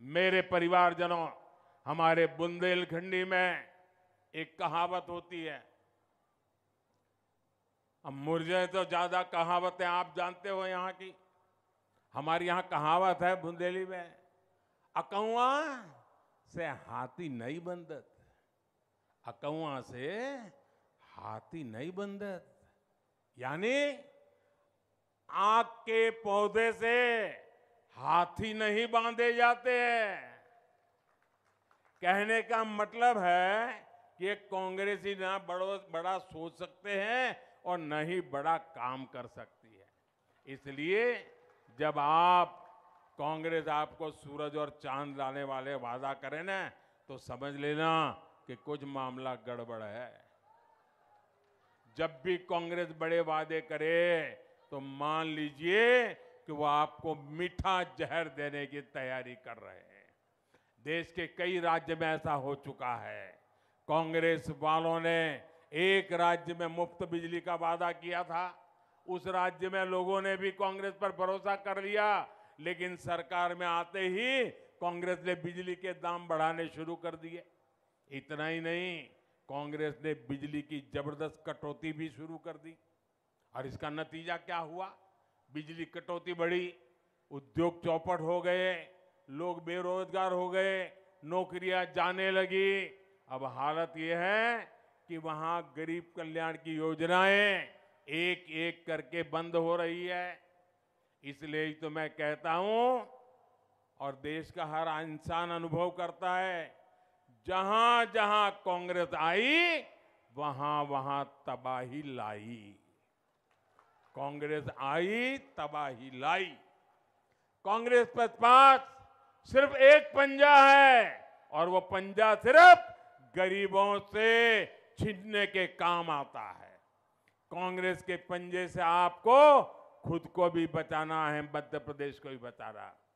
मेरे परिवारजनों हमारे बुंदेलखंडी में एक कहावत होती है अब मुरझे तो ज्यादा कहावतें आप जानते हो यहां की हमारे यहां कहावत है बुंदेली में अकौआ से हाथी नहीं बंदत अकौआ से हाथी नहीं बंदत यानी आग के पौधे से हाथी नहीं बांधे जाते हैं कहने का मतलब है कि कांग्रेस ही ना बड़ो बड़ा सोच सकते हैं और न ही बड़ा काम कर सकती है इसलिए जब आप कांग्रेस आपको सूरज और चांद लाने वाले वादा करें ना तो समझ लेना कि कुछ मामला गड़बड़ है जब भी कांग्रेस बड़े वादे करे तो मान लीजिए कि वो आपको मीठा जहर देने की तैयारी कर रहे हैं देश के कई राज्य में ऐसा हो चुका है कांग्रेस वालों ने एक राज्य में मुफ्त बिजली का वादा किया था उस राज्य में लोगों ने भी कांग्रेस पर भरोसा कर लिया लेकिन सरकार में आते ही कांग्रेस ने बिजली के दाम बढ़ाने शुरू कर दिए इतना ही नहीं कांग्रेस ने बिजली की जबरदस्त कटौती भी शुरू कर दी और इसका नतीजा क्या हुआ बिजली कटौती बढ़ी उद्योग चौपट हो गए लोग बेरोजगार हो गए नौकरियां जाने लगी अब हालत यह है कि वहां गरीब कल्याण की योजनाएं एक एक करके बंद हो रही है इसलिए तो मैं कहता हूं और देश का हर इंसान अनुभव करता है जहां जहां कांग्रेस आई वहां वहां तबाही लाई कांग्रेस आई तबाही लाई कांग्रेस पर पास सिर्फ एक पंजा है और वो पंजा सिर्फ गरीबों से छीनने के काम आता है कांग्रेस के पंजे से आपको खुद को भी बचाना है मध्य प्रदेश को भी बचाना है